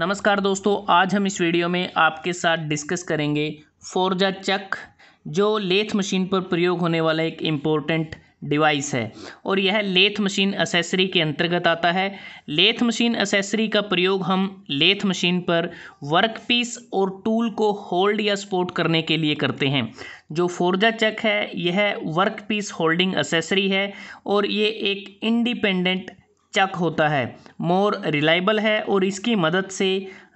नमस्कार दोस्तों आज हम इस वीडियो में आपके साथ डिस्कस करेंगे फोर्जा चक जो लेथ मशीन पर प्रयोग होने वाला एक इम्पोर्टेंट डिवाइस है और यह लेथ मशीन असेसरी के अंतर्गत आता है लेथ मशीन असेसरी का प्रयोग हम लेथ मशीन पर वर्क पीस और टूल को होल्ड या सपोर्ट करने के लिए करते हैं जो फोर्जा चक है यह वर्क पीस होल्डिंग असेसरी है और ये एक इंडिपेंडेंट चक होता है मोर रिलायबल है और इसकी मदद से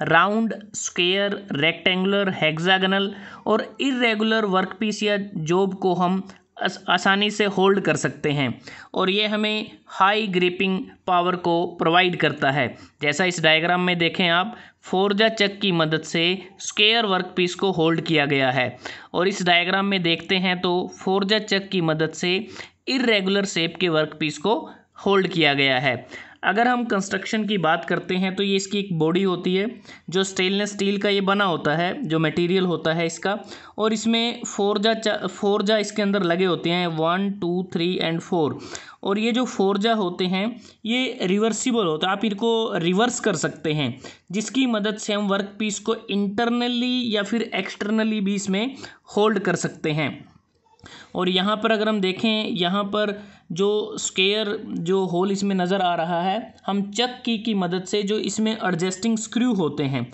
राउंड स्क्वेयर रेक्टेंगुलर हेक्सागनल और इरेगुलर वर्कपीस या जॉब को हम आसानी से होल्ड कर सकते हैं और ये हमें हाई ग्रिपिंग पावर को प्रोवाइड करता है जैसा इस डायग्राम में देखें आप फोरजा चक की मदद से वर्क वर्कपीस को होल्ड किया गया है और इस डायग्राम में देखते हैं तो फोरजा चक की मदद से इरेगुलर शेप के वर्कपीस को होल्ड किया गया है अगर हम कंस्ट्रक्शन की बात करते हैं तो ये इसकी एक बॉडी होती है जो स्टेनलेस स्टील का ये बना होता है जो मटेरियल होता है इसका और इसमें फोरजा फोरजा इसके अंदर लगे होते हैं one two three and four और ये जो फोरजा होते हैं ये रिवर्सिबल होता है आप इनको रिवर्स कर सकते हैं जिसकी मदद से हम वर्क पीस को इंटरनली या फिर एक्सटर्नली भी इसमें होल्ड कर सकते हैं और यहाँ पर अगर हम देखें यहाँ पर जो स्केयर जो होल इसमें नज़र आ रहा है हम चक की की मदद से जो इसमें एडजस्टिंग स्क्रू होते हैं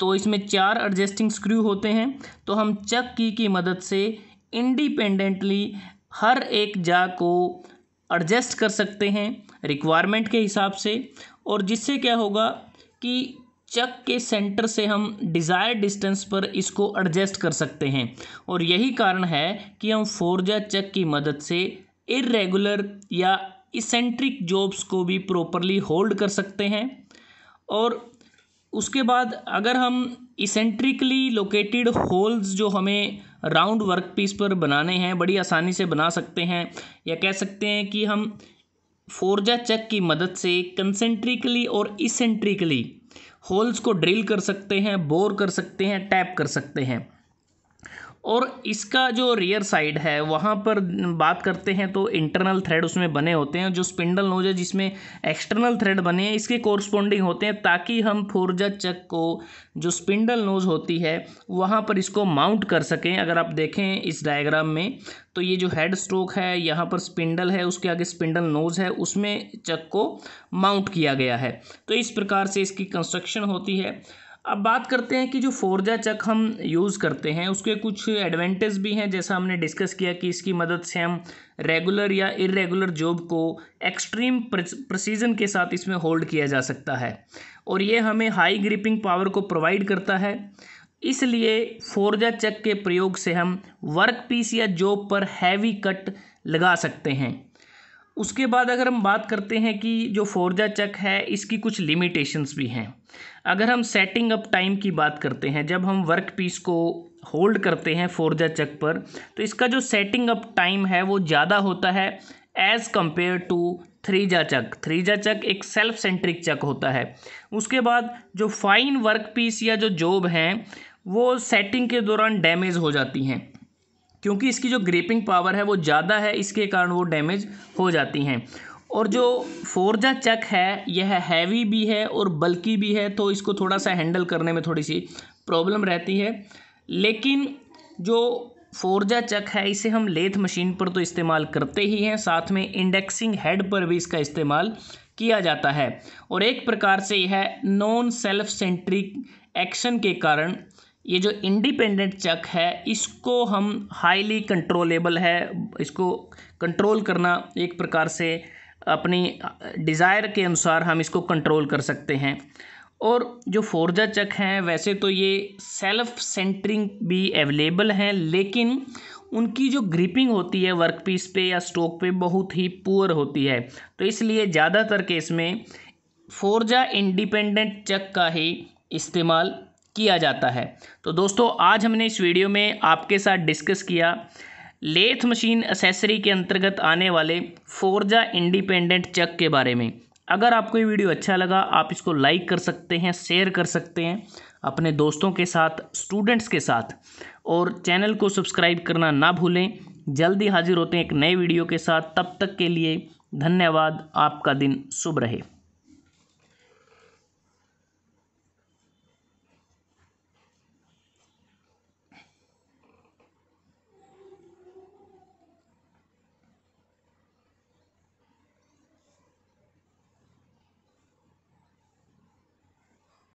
तो इसमें चार एडजस्टिंग स्क्रू होते हैं तो हम चक की की मदद से इंडिपेंडेंटली हर एक जा को एडजस्ट कर सकते हैं रिक्वायरमेंट के हिसाब से और जिससे क्या होगा कि चक के सेंटर से हम डिज़ायर डिस्टेंस पर इसको एडजस्ट कर सकते हैं और यही कारण है कि हम फोरजा चक की मदद से इरेगुलर या इसेंट्रिक जॉब्स को भी प्रॉपरली होल्ड कर सकते हैं और उसके बाद अगर हम इसेंट्रिकली लोकेटेड होल्स जो हमें राउंड वर्क पीस पर बनाने हैं बड़ी आसानी से बना सकते हैं या कह सकते हैं कि हम फोर्जा चेक की मदद से कंसेंट्रिकली और इसेंट्रिकली होल्स को ड्रिल कर सकते हैं बोर कर सकते हैं टैप कर सकते हैं और इसका जो रियर साइड है वहाँ पर बात करते हैं तो इंटरनल थ्रेड उसमें बने होते हैं जो स्पिंडल नोज है जिसमें एक्सटर्नल थ्रेड बने हैं इसके कोरस्पोंडिंग होते हैं ताकि हम फोर्जा चक को जो स्पिंडल नोज होती है वहाँ पर इसको माउंट कर सकें अगर आप देखें इस डायग्राम में तो ये जो हेड स्ट्रोक है यहाँ पर स्पिंडल है उसके आगे स्पिंडल नोज है उसमें चक को माउंट किया गया है तो इस प्रकार से इसकी कंस्ट्रक्शन होती है अब बात करते हैं कि जो फोरजा चक हम यूज़ करते हैं उसके कुछ एडवांटेज भी हैं जैसा हमने डिस्कस किया कि इसकी मदद से हम रेगुलर या इरेगुलर जॉब को एक्सट्रीम प्रसीजन के साथ इसमें होल्ड किया जा सकता है और ये हमें हाई ग्रिपिंग पावर को प्रोवाइड करता है इसलिए फोरजा चक के प्रयोग से हम वर्क पीस या जॉब पर हैवी कट लगा सकते हैं उसके बाद अगर हम बात करते हैं कि जो फोर्जा चक है इसकी कुछ लिमिटेशंस भी हैं अगर हम सेटिंग अप टाइम की बात करते हैं जब हम वर्क पीस को होल्ड करते हैं फोर्जा चक पर तो इसका जो सेटिंग अप टाइम है वो ज़्यादा होता है as compare to three jaw chuck three jaw chuck एक सेल्फ सेंट्रिक चक होता है उसके बाद जो फाइन वर्क पीस या जो जॉब हैं वो सेटिंग के दौरान डैमेज हो जाती हैं क्योंकि इसकी जो ग्रेपिंग पावर है वो ज़्यादा है इसके कारण वो डैमेज हो जाती हैं और जो फोरजा चक है यह हैवी भी है और बल्कि भी है तो इसको थोड़ा सा हैंडल करने में थोड़ी सी प्रॉब्लम रहती है लेकिन जो फोरजा चक है इसे हम लेथ मशीन पर तो इस्तेमाल करते ही हैं साथ में इंडेक्सिंग हेड पर भी इसका इस्तेमाल किया जाता है और एक प्रकार से यह नॉन सेल्फ सेंट्रिक एक्शन के कारण ये जो इंडिपेंडेंट चक है इसको हम हाईली कंट्रोलेबल है इसको कंट्रोल करना एक प्रकार से अपनी डिज़ायर के अनुसार हम इसको कंट्रोल कर सकते हैं और जो फोर्जा चक हैं वैसे तो ये सेल्फ सेंटरिंग भी अवेलेबल हैं लेकिन उनकी जो ग्रिपिंग होती है वर्क पीस पे या स्टोक पे बहुत ही पुअर होती है तो इसलिए ज़्यादातर केस में फोर्जा इंडिपेंडेंट चक का ही इस्तेमाल किया जाता है तो दोस्तों आज हमने इस वीडियो में आपके साथ डिस्कस किया लेथ मशीन असेसरी के अंतर्गत आने वाले फोरजा इंडिपेंडेंट चक के बारे में अगर आपको ये वीडियो अच्छा लगा आप इसको लाइक कर सकते हैं शेयर कर सकते हैं अपने दोस्तों के साथ स्टूडेंट्स के साथ और चैनल को सब्सक्राइब करना ना भूलें जल्दी हाजिर होते हैं एक नए वीडियो के साथ तब तक के लिए धन्यवाद आपका दिन शुभ रहे